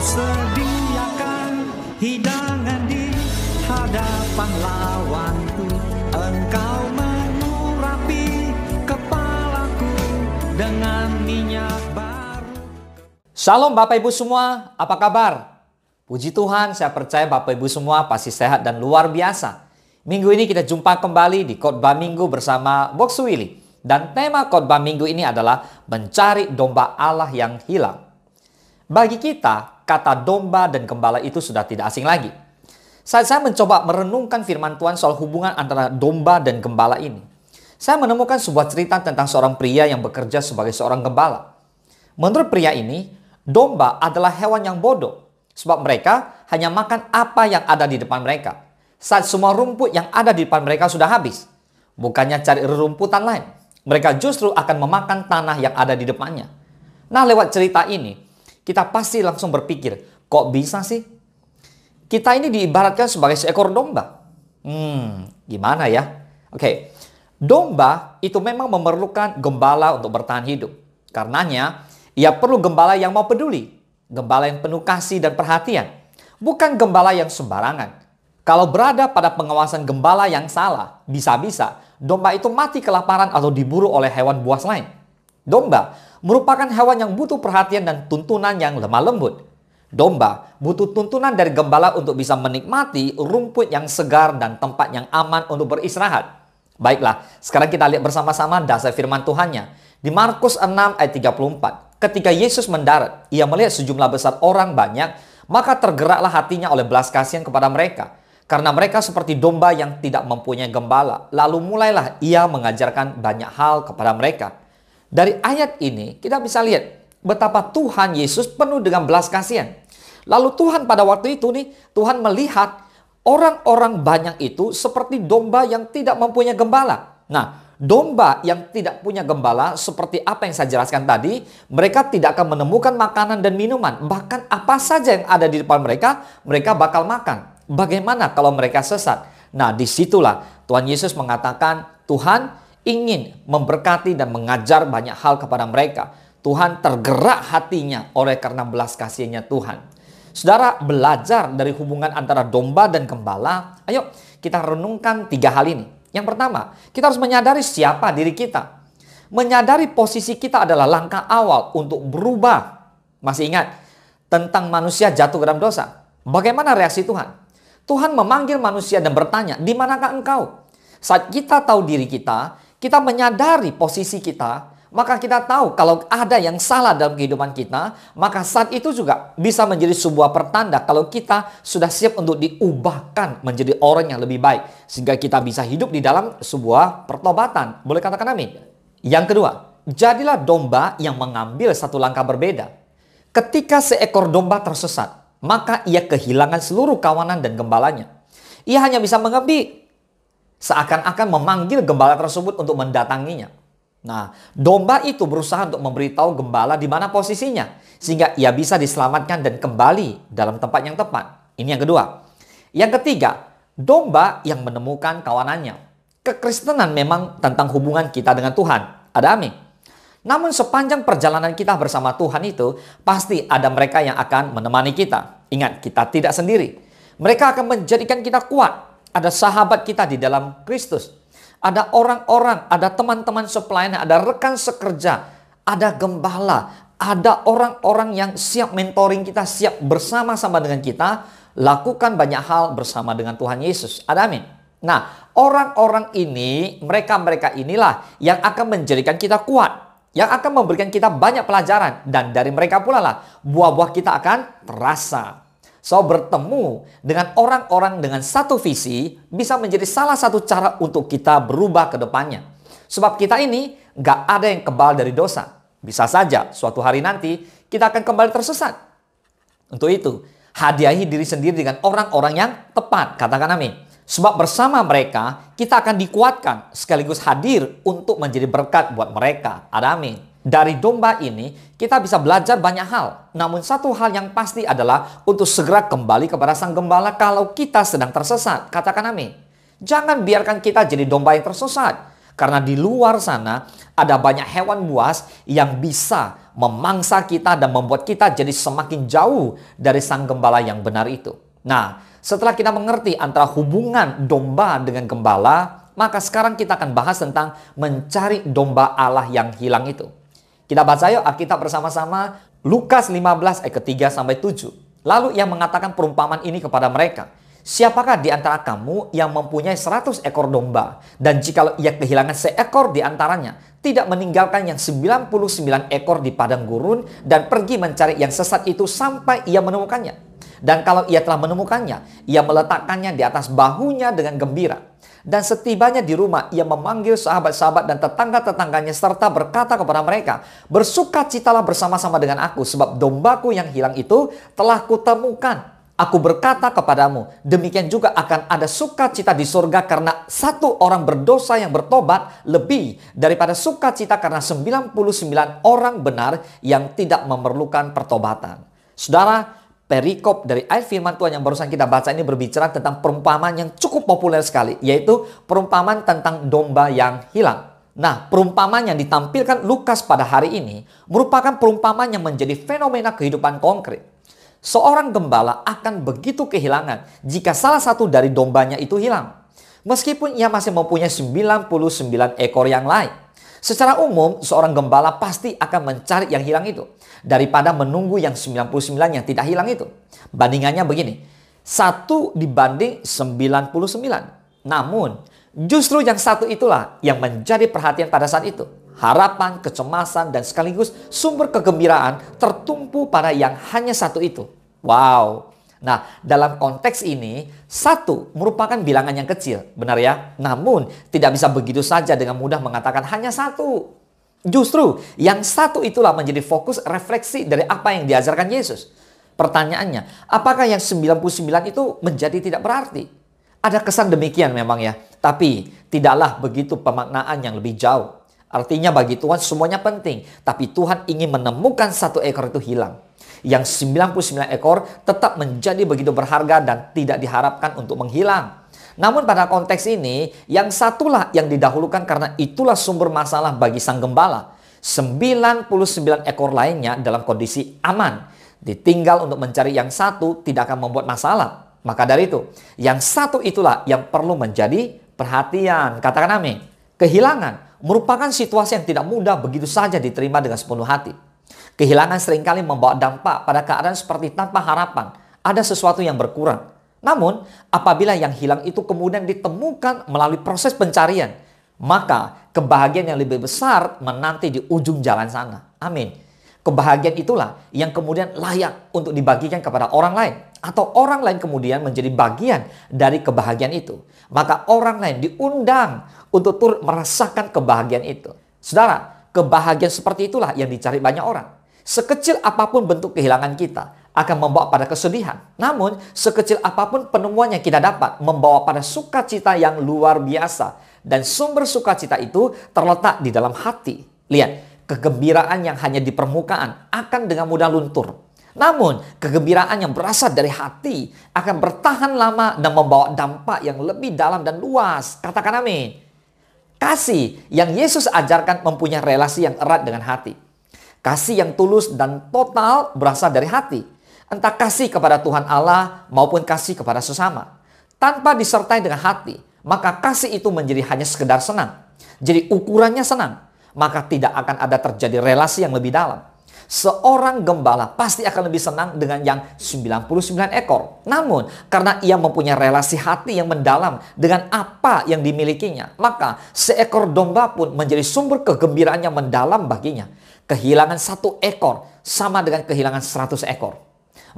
sediakan hidangan di hadapan lawanku Engkau mengurapi kepalaku dengan minyak baru Shalom Bapak Ibu semua, apa kabar? Puji Tuhan, saya percaya Bapak Ibu semua pasti sehat dan luar biasa. Minggu ini kita jumpa kembali di Khotbah Minggu bersama Box Willy. Dan tema khotbah minggu ini adalah mencari domba Allah yang hilang. Bagi kita, kata domba dan gembala itu sudah tidak asing lagi. Saat saya mencoba merenungkan firman Tuhan soal hubungan antara domba dan gembala ini, saya menemukan sebuah cerita tentang seorang pria yang bekerja sebagai seorang gembala. Menurut pria ini, domba adalah hewan yang bodoh, sebab mereka hanya makan apa yang ada di depan mereka. Saat semua rumput yang ada di depan mereka sudah habis, bukannya cari rerumputan lain, mereka justru akan memakan tanah yang ada di depannya. Nah, lewat cerita ini, kita pasti langsung berpikir, kok bisa sih? Kita ini diibaratkan sebagai seekor domba. Hmm, gimana ya? Oke, okay. domba itu memang memerlukan gembala untuk bertahan hidup. Karenanya, ia perlu gembala yang mau peduli, gembala yang penuh kasih dan perhatian, bukan gembala yang sembarangan. Kalau berada pada pengawasan gembala yang salah, bisa-bisa domba itu mati kelaparan atau diburu oleh hewan buas lain. Domba merupakan hewan yang butuh perhatian dan tuntunan yang lemah lembut. Domba butuh tuntunan dari gembala untuk bisa menikmati rumput yang segar dan tempat yang aman untuk beristirahat. Baiklah, sekarang kita lihat bersama-sama dasar firman Tuhannya. Di Markus 6 ayat 34, ketika Yesus mendarat, ia melihat sejumlah besar orang banyak, maka tergeraklah hatinya oleh belas kasihan kepada mereka. Karena mereka seperti domba yang tidak mempunyai gembala. Lalu mulailah ia mengajarkan banyak hal kepada mereka. Dari ayat ini kita bisa lihat betapa Tuhan Yesus penuh dengan belas kasihan. Lalu Tuhan pada waktu itu nih, Tuhan melihat orang-orang banyak itu seperti domba yang tidak mempunyai gembala. Nah, domba yang tidak punya gembala seperti apa yang saya jelaskan tadi, mereka tidak akan menemukan makanan dan minuman. Bahkan apa saja yang ada di depan mereka, mereka bakal makan. Bagaimana kalau mereka sesat? Nah, disitulah Tuhan Yesus mengatakan, Tuhan, ingin memberkati dan mengajar banyak hal kepada mereka. Tuhan tergerak hatinya oleh karena belas kasihnya Tuhan. Saudara belajar dari hubungan antara domba dan gembala. Ayo kita renungkan tiga hal ini. Yang pertama, kita harus menyadari siapa diri kita. Menyadari posisi kita adalah langkah awal untuk berubah. Masih ingat tentang manusia jatuh ke dalam dosa. Bagaimana reaksi Tuhan? Tuhan memanggil manusia dan bertanya, "Di manakah engkau?" Saat kita tahu diri kita, kita menyadari posisi kita, maka kita tahu kalau ada yang salah dalam kehidupan kita, maka saat itu juga bisa menjadi sebuah pertanda kalau kita sudah siap untuk diubahkan menjadi orang yang lebih baik. Sehingga kita bisa hidup di dalam sebuah pertobatan. Boleh katakan amin. Yang kedua, jadilah domba yang mengambil satu langkah berbeda. Ketika seekor domba tersesat, maka ia kehilangan seluruh kawanan dan gembalanya. Ia hanya bisa mengambil seakan-akan memanggil gembala tersebut untuk mendatanginya. Nah, domba itu berusaha untuk memberitahu gembala di mana posisinya sehingga ia bisa diselamatkan dan kembali dalam tempat yang tepat. Ini yang kedua. Yang ketiga, domba yang menemukan kawanannya. Kekristenan memang tentang hubungan kita dengan Tuhan. Ada amin. Namun sepanjang perjalanan kita bersama Tuhan itu, pasti ada mereka yang akan menemani kita. Ingat, kita tidak sendiri. Mereka akan menjadikan kita kuat ada sahabat kita di dalam Kristus. Ada orang-orang, ada teman-teman sepelayanan, ada rekan sekerja, ada gembala, ada orang-orang yang siap mentoring kita, siap bersama-sama dengan kita, lakukan banyak hal bersama dengan Tuhan Yesus. Ada amin. Nah, orang-orang ini, mereka-mereka inilah yang akan menjadikan kita kuat. Yang akan memberikan kita banyak pelajaran. Dan dari mereka pula lah, buah-buah kita akan terasa. So bertemu dengan orang-orang dengan satu visi bisa menjadi salah satu cara untuk kita berubah ke depannya. Sebab kita ini nggak ada yang kebal dari dosa. Bisa saja suatu hari nanti kita akan kembali tersesat. Untuk itu, hadiahi diri sendiri dengan orang-orang yang tepat. Katakan amin. Sebab bersama mereka, kita akan dikuatkan sekaligus hadir untuk menjadi berkat buat mereka. Ada amin. Dari domba ini kita bisa belajar banyak hal. Namun satu hal yang pasti adalah untuk segera kembali kepada sang gembala kalau kita sedang tersesat. Katakan amin. Jangan biarkan kita jadi domba yang tersesat. Karena di luar sana ada banyak hewan buas yang bisa memangsa kita dan membuat kita jadi semakin jauh dari sang gembala yang benar itu. Nah, setelah kita mengerti antara hubungan domba dengan gembala, maka sekarang kita akan bahas tentang mencari domba Allah yang hilang itu. Kita baca yuk Alkitab bersama-sama Lukas 15 ayat ketiga sampai tujuh. Lalu ia mengatakan perumpamaan ini kepada mereka. Siapakah di antara kamu yang mempunyai seratus ekor domba dan jika ia kehilangan seekor di antaranya tidak meninggalkan yang sembilan puluh sembilan ekor di padang gurun dan pergi mencari yang sesat itu sampai ia menemukannya? Dan kalau ia telah menemukannya, ia meletakkannya di atas bahunya dengan gembira. Dan setibanya di rumah, ia memanggil sahabat-sahabat dan tetangga-tetangganya serta berkata kepada mereka, Bersukacitalah bersama-sama dengan aku, sebab dombaku yang hilang itu telah kutemukan. Aku berkata kepadamu, demikian juga akan ada sukacita di surga karena satu orang berdosa yang bertobat lebih daripada sukacita karena 99 orang benar yang tidak memerlukan pertobatan. Saudara, perikop dari ayat firman Tuhan yang barusan kita baca ini berbicara tentang perumpamaan yang cukup populer sekali, yaitu perumpamaan tentang domba yang hilang. Nah, perumpamaan yang ditampilkan Lukas pada hari ini merupakan perumpamaan yang menjadi fenomena kehidupan konkret. Seorang gembala akan begitu kehilangan jika salah satu dari dombanya itu hilang. Meskipun ia masih mempunyai 99 ekor yang lain. Secara umum, seorang gembala pasti akan mencari yang hilang itu daripada menunggu yang 99 yang tidak hilang itu. Bandingannya begini, satu dibanding 99. Namun, justru yang satu itulah yang menjadi perhatian pada saat itu. Harapan, kecemasan, dan sekaligus sumber kegembiraan tertumpu pada yang hanya satu itu. Wow, Nah, dalam konteks ini, satu merupakan bilangan yang kecil, benar ya? Namun, tidak bisa begitu saja dengan mudah mengatakan hanya satu. Justru, yang satu itulah menjadi fokus refleksi dari apa yang diajarkan Yesus. Pertanyaannya, apakah yang 99 itu menjadi tidak berarti? Ada kesan demikian memang ya, tapi tidaklah begitu pemaknaan yang lebih jauh. Artinya bagi Tuhan semuanya penting, tapi Tuhan ingin menemukan satu ekor itu hilang. Yang 99 ekor tetap menjadi begitu berharga dan tidak diharapkan untuk menghilang. Namun pada konteks ini, yang satulah yang didahulukan karena itulah sumber masalah bagi sang gembala. 99 ekor lainnya dalam kondisi aman. Ditinggal untuk mencari yang satu tidak akan membuat masalah. Maka dari itu, yang satu itulah yang perlu menjadi perhatian. Katakan amin. Kehilangan merupakan situasi yang tidak mudah begitu saja diterima dengan sepenuh hati. Kehilangan seringkali membawa dampak pada keadaan seperti tanpa harapan, ada sesuatu yang berkurang. Namun, apabila yang hilang itu kemudian ditemukan melalui proses pencarian, maka kebahagiaan yang lebih besar menanti di ujung jalan sana. Amin. Kebahagiaan itulah yang kemudian layak untuk dibagikan kepada orang lain atau orang lain kemudian menjadi bagian dari kebahagiaan itu. Maka orang lain diundang untuk turut merasakan kebahagiaan itu. Saudara, kebahagiaan seperti itulah yang dicari banyak orang. Sekecil apapun bentuk kehilangan kita akan membawa pada kesedihan. Namun, sekecil apapun penemuan yang kita dapat membawa pada sukacita yang luar biasa. Dan sumber sukacita itu terletak di dalam hati. Lihat, kegembiraan yang hanya di permukaan akan dengan mudah luntur. Namun, kegembiraan yang berasal dari hati akan bertahan lama dan membawa dampak yang lebih dalam dan luas. Katakan amin. Kasih yang Yesus ajarkan mempunyai relasi yang erat dengan hati. Kasih yang tulus dan total berasal dari hati. Entah kasih kepada Tuhan Allah maupun kasih kepada sesama. Tanpa disertai dengan hati, maka kasih itu menjadi hanya sekedar senang. Jadi ukurannya senang, maka tidak akan ada terjadi relasi yang lebih dalam seorang gembala pasti akan lebih senang dengan yang 99 ekor. Namun, karena ia mempunyai relasi hati yang mendalam dengan apa yang dimilikinya, maka seekor domba pun menjadi sumber kegembiraan yang mendalam baginya. Kehilangan satu ekor sama dengan kehilangan 100 ekor.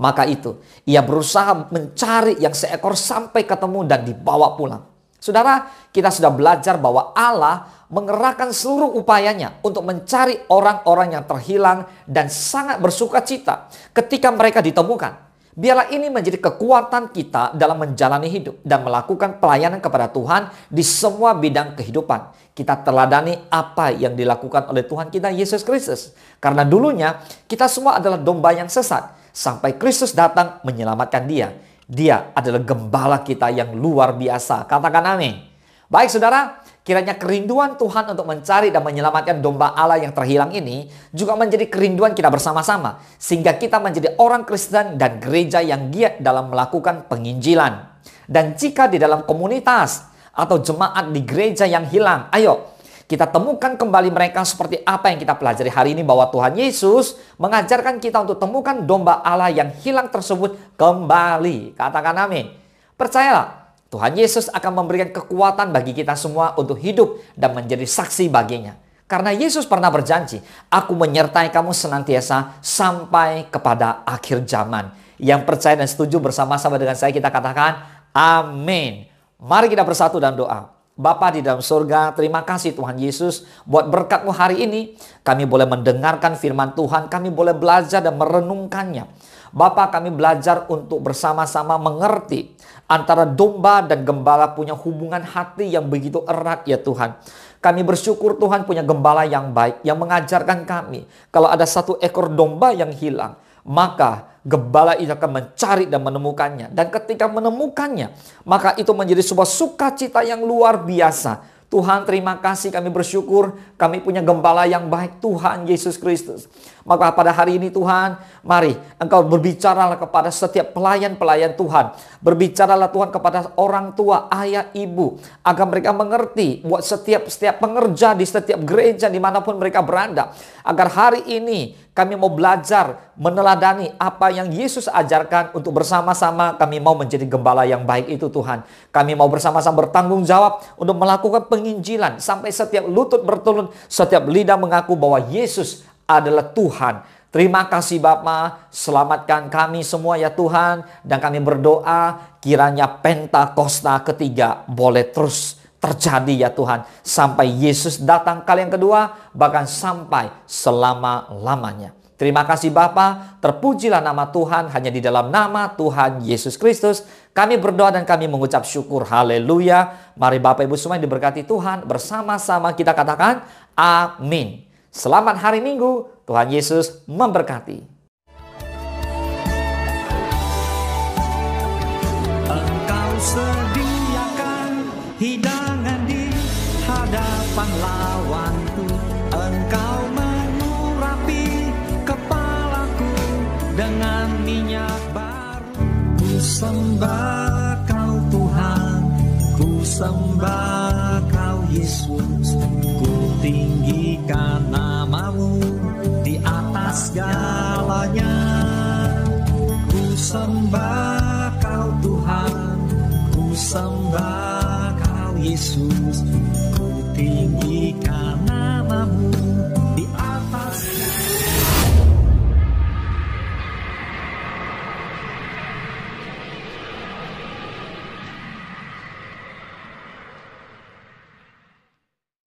Maka itu, ia berusaha mencari yang seekor sampai ketemu dan dibawa pulang. Saudara, kita sudah belajar bahwa Allah mengerahkan seluruh upayanya untuk mencari orang-orang yang terhilang dan sangat bersuka cita ketika mereka ditemukan. Biarlah ini menjadi kekuatan kita dalam menjalani hidup dan melakukan pelayanan kepada Tuhan di semua bidang kehidupan. Kita teladani apa yang dilakukan oleh Tuhan kita Yesus Kristus. Karena dulunya kita semua adalah domba yang sesat sampai Kristus datang menyelamatkan dia. Dia adalah gembala kita yang luar biasa. Katakan amin. Baik saudara, kiranya kerinduan Tuhan untuk mencari dan menyelamatkan domba Allah yang terhilang ini juga menjadi kerinduan kita bersama-sama. Sehingga kita menjadi orang Kristen dan gereja yang giat dalam melakukan penginjilan. Dan jika di dalam komunitas atau jemaat di gereja yang hilang, ayo kita temukan kembali mereka seperti apa yang kita pelajari hari ini bahwa Tuhan Yesus mengajarkan kita untuk temukan domba Allah yang hilang tersebut kembali. Katakan amin. Percayalah, Tuhan Yesus akan memberikan kekuatan bagi kita semua untuk hidup dan menjadi saksi baginya. Karena Yesus pernah berjanji, aku menyertai kamu senantiasa sampai kepada akhir zaman. Yang percaya dan setuju bersama-sama dengan saya kita katakan, amin. Mari kita bersatu dan doa. Bapa di dalam surga, terima kasih Tuhan Yesus buat berkatmu hari ini. Kami boleh mendengarkan firman Tuhan, kami boleh belajar dan merenungkannya. Bapak kami belajar untuk bersama-sama mengerti antara domba dan gembala punya hubungan hati yang begitu erat ya Tuhan. Kami bersyukur Tuhan punya gembala yang baik yang mengajarkan kami. Kalau ada satu ekor domba yang hilang, maka gembala itu akan mencari dan menemukannya. Dan ketika menemukannya, maka itu menjadi sebuah sukacita yang luar biasa. Tuhan terima kasih kami bersyukur kami punya gembala yang baik Tuhan Yesus Kristus. Maka pada hari ini Tuhan mari engkau berbicaralah kepada setiap pelayan-pelayan Tuhan. Berbicaralah Tuhan kepada orang tua, ayah, ibu. Agar mereka mengerti buat setiap setiap pengerja di setiap gereja dimanapun mereka berada. Agar hari ini kami mau belajar meneladani apa yang Yesus ajarkan untuk bersama-sama kami mau menjadi gembala yang baik itu Tuhan. Kami mau bersama-sama bertanggung jawab untuk melakukan penginjilan sampai setiap lutut bertulun, setiap lidah mengaku bahwa Yesus adalah Tuhan. Terima kasih Bapa, selamatkan kami semua ya Tuhan dan kami berdoa kiranya Pentakosta ketiga boleh terus terjadi ya Tuhan. Sampai Yesus datang kali yang kedua, bahkan sampai selama-lamanya. Terima kasih Bapa, terpujilah nama Tuhan hanya di dalam nama Tuhan Yesus Kristus. Kami berdoa dan kami mengucap syukur. Haleluya. Mari Bapak Ibu semua yang diberkati Tuhan, bersama-sama kita katakan amin. Selamat hari Minggu. Tuhan Yesus memberkati. Engkau sediakan hidup Pahlawanku, Engkau mengurapi kepalaku Dengan minyak baru Ku sembah kau Tuhan Ku sembah kau Yesus Ku tinggikan namamu Di atas galanya. Ku sembah kau Tuhan Ku sembah kau Yesus tinggi karena